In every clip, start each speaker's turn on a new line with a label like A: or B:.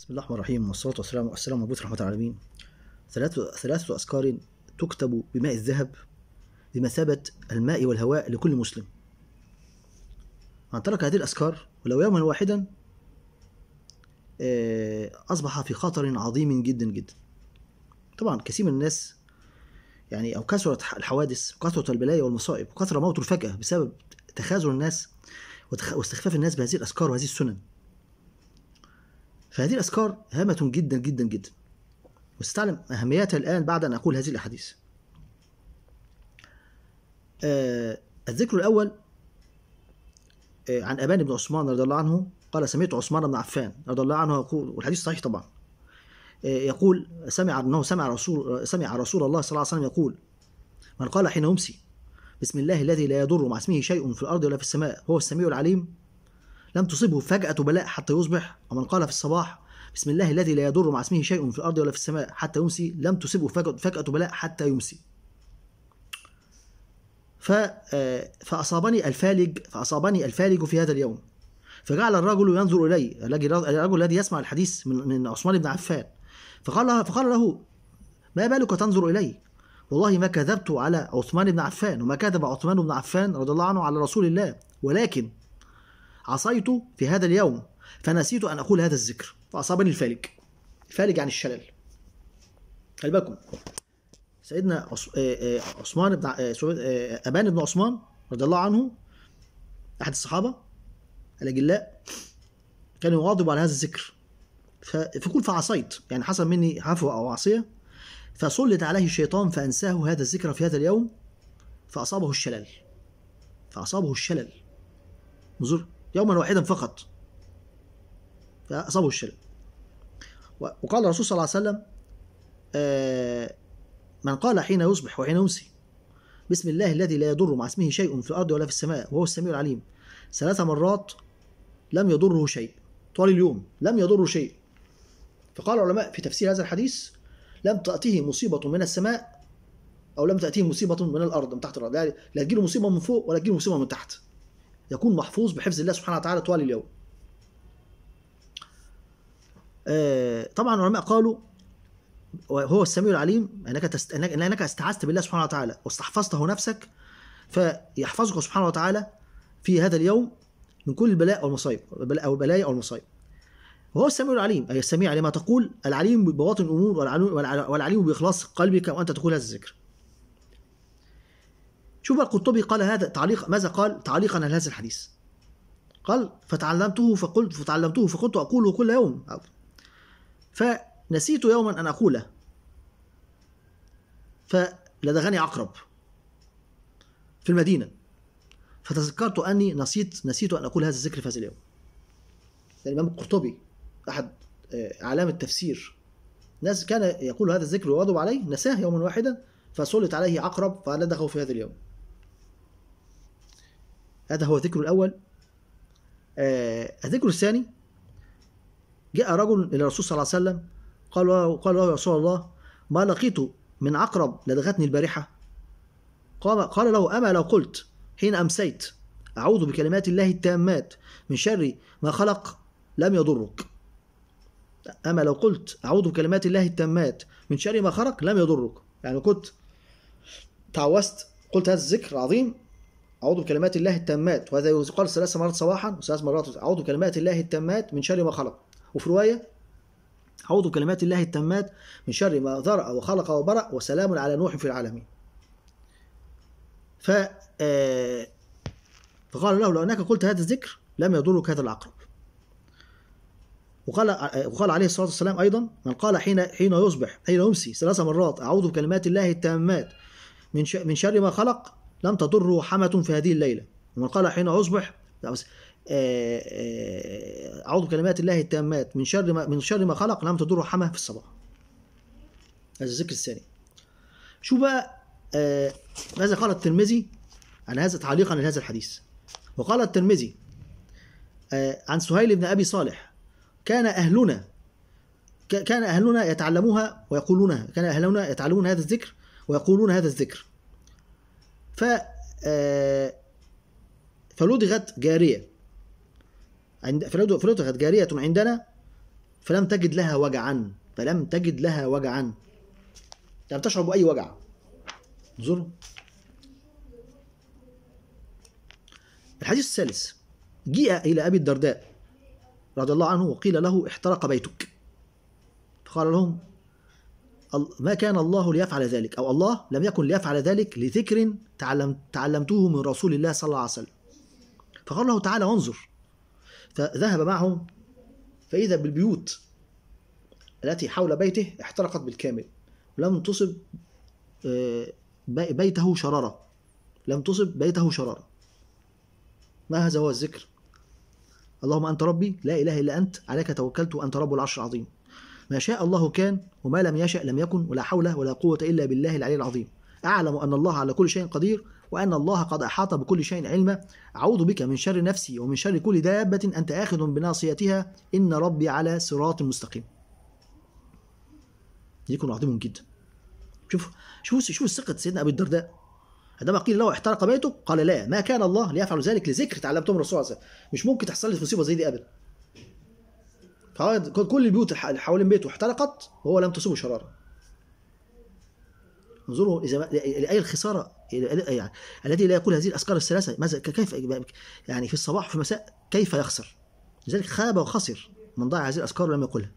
A: بسم الله الرحمن الرحيم والصلاة والسلام والسلام على رحمة العالمين ثلاثة ثلاثة أذكار تكتب بماء الذهب بمثابة الماء والهواء لكل مسلم من ترك هذه الأذكار ولو يوما واحدا آه، أصبح في خطر عظيم جدا جدا طبعا كثير من الناس يعني أو كثرت الحوادث وكثرت البلايا والمصائب وكثر موت الفجأة بسبب تخاذل الناس واستخفاف الناس بهذه الأذكار وهذه السنن فهذه الأذكار هامة جدا جدا جدا وستعلم أهميتها الآن بعد أن أقول هذه الأحاديث آه الذكر الأول آه عن أبان بن عثمان رضي الله عنه قال سمعت عثمان بن عفان رضي الله عنه يقول والحديث صحيح طبعا آه يقول سمع أنه سمع رسول سمع رسول الله صلى الله عليه وسلم يقول من قال حين يمسي بسم الله الذي لا يضر مع اسمه شيء في الأرض ولا في السماء هو السميع العليم لم تصبه فجأة بلاء حتى يصبح ومن قال في الصباح بسم الله الذي لا يضر مع اسمه شيء في الأرض ولا في السماء حتى يمسي لم تصبه فجأة بلاء حتى يمسي آه، فأصابني الفالج فأصابني الفالج في هذا اليوم فجعل الرجل ينظر إلي الرجل الذي يسمع الحديث من من عثمان بن عفان فقال له فقال له ما بالك تنظر إلي والله ما كذبت على عثمان بن عفان وما كذب عثمان بن عفان رضي الله عنه على رسول الله ولكن عصيت في هذا اليوم فنسيت أن أقول هذا الذكر فأصابني الفالج الفالج عن الشلل خلي بالكم سيدنا آه، آه، عثمان بن آه، أبان بن عثمان رضي الله عنه أحد الصحابة الأجلاء كان يغاضب على هذا الذكر فيقول فعصيت يعني حصل مني عفو أو عصية فسلط عليه الشيطان فأنساه هذا الذكر في هذا اليوم فأصابه الشلل فأصابه الشلل انظر يوما واحدا فقط فأصابه الشلل وقال الرسول صلى الله عليه وسلم آه، من قال حين يصبح وحين يمسي بسم الله الذي لا يضر مع اسمه شيء في الأرض ولا في السماء وهو السميع العليم ثلاث مرات لم يضره شيء طوال اليوم لم يضره شيء فقال العلماء في تفسير هذا الحديث لم تأتيه مصيبة من السماء أو لم تأتيه مصيبة من الأرض من تحت الأرض يعني لا تجيله مصيبة من فوق ولا تجيله مصيبة من تحت يكون محفوظ بحفظ الله سبحانه وتعالى طوال اليوم آه، طبعا العلماء قالوا وهو السميع العليم انك تست... انك استعذت بالله سبحانه وتعالى واستحفظته نفسك فيحفظك سبحانه وتعالى في هذا اليوم من كل البلاء والمصايب او البلايا او المصايب وهو السميع العليم اي السميع لما تقول العليم ببواطن الامور والعليم باخلاص قلبك وانت تقول هذا الذكر شوف القرطبي قال هذا تعليق ماذا قال تعليقا على هذا الحديث قال فتعلمته فقلت فتعلمته فكنت أقوله كل يوم فنسيت يوما أن أقوله فلدغني عقرب في المدينة فتذكرت أني نسيت نسيت أن أقول هذا الذكر في هذا اليوم يعني الإمام القرطبي أحد آه، أعلام التفسير ناس كان يقول هذا الذكر ويغضب عليه نساه يوما واحدا فسلط عليه عقرب فلدغه في هذا اليوم هذا هو ذكره الأول آه الثاني جاء رجل إلى الرسول صلى الله عليه وسلم قال قال له يا رسول الله ما لقيت من عقرب لدغتني البارحة قال قال له أما لو قلت حين أمسيت أعوذ بكلمات الله التامات من شر ما خلق لم يضرك أما لو قلت أعوذ بكلمات الله التامات من شر ما خلق لم يضرك يعني كنت تعوذت قلت هذا الذكر العظيم أعوذ بكلمات الله التامات وهذا يقال ثلاث مرات صباحا وثلاث مرات أعوذ بكلمات الله التامات من شر ما خلق وفي رواية أعوذ بكلمات الله التامات من شر ما ذرأ وخلق وبرأ وسلام على نوح في العالمين ف آه، فقال له لو أنك قلت هذا الذكر لم يضرك هذا العقرب وقال آه، وقال عليه الصلاه والسلام ايضا من قال حين حين يصبح حين يمسي ثلاث مرات اعوذ بكلمات الله التامات من من شر ما خلق لم تضره حمة في هذه الليلة ومن قال حين أصبح آه، آه، أعوذ بكلمات الله التامات من شر ما من شر ما خلق لم تضره حمى في الصباح. هذا الذكر الثاني. شو بقى آه، ماذا قال الترمذي عن هذا تعليقا لهذا الحديث؟ وقال الترمذي عن سهيل بن ابي صالح كان اهلنا كان اهلنا يتعلموها ويقولونها، كان اهلنا يتعلمون هذا الذكر ويقولون هذا الذكر. ف آه، فلدغت جارية عند فلدغت جارية عندنا فلم تجد لها وجعا فلم تجد لها وجعا لم تشعر بأي وجع انظروا الحديث الثالث جيء إلى أبي الدرداء رضي الله عنه وقيل له احترق بيتك فقال لهم ما كان الله ليفعل ذلك أو الله لم يكن ليفعل ذلك لذكر تعلم تعلمته من رسول الله صلى الله عليه وسلم فقال له تعالى انظر فذهب معهم فإذا بالبيوت التي حول بيته احترقت بالكامل ولم تصب آه، بيته شرارة لم تصب بيته شرارة ما هذا هو الذكر اللهم أنت ربي لا إله إلا أنت عليك توكلت وأنت رب العرش العظيم ما شاء الله كان وما لم يشأ لم يكن ولا حول ولا قوة إلا بالله العلي العظيم أعلم أن الله على كل شيء قدير وأن الله قد أحاط بكل شيء علما أعوذ بك من شر نفسي ومن شر كل دابة أنت آخذ بناصيتها إن ربي على صراط مستقيم يكون عظيم جدا شوف شوف شوف ثقة سيدنا أبي الدرداء عندما قيل له احترق بيته قال لا ما كان الله ليفعل ذلك لذكر تعلمتم الرسول صلى الله عليه وسلم مش ممكن تحصل لي مصيبه زي دي ابدا كل البيوت اللي حوالين بيته احترقت وهو لم تصبه شراره انظروا اذا لاي الخساره يعني الذي لا يقول هذه الاذكار الثلاثه ماذا كيف يعني في الصباح وفي المساء كيف يخسر لذلك خاب وخسر من ضاع هذه الاذكار ولم يقلها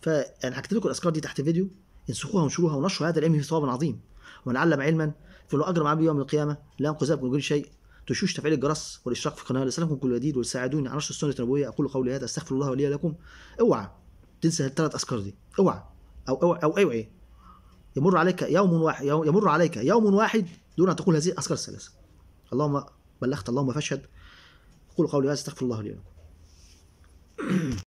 A: فانا يعني هكتب لكم الاذكار دي تحت فيديو انسخوها وانشروها ونشروا هذا العلم في ثواب عظيم ومن علم علما فله اجر مع يوم القيامه لا ينقذ من كل شيء تشوش تفعيل الجرس والاشتراك في القناه لسلامكم كل جديد وساعدوني على نشر السنه النبويه اقول قولي هذا استغفر الله ولي لكم اوعى تنسى الثلاث اذكار دي اوعى او اوعى او اوعى يمر عليك يوم واحد يمر عليك يوم واحد دون ان تقول هذه الاذكار الثلاثه اللهم بلغت اللهم فاشهد اقول قولي هذا استغفر الله لي ولكم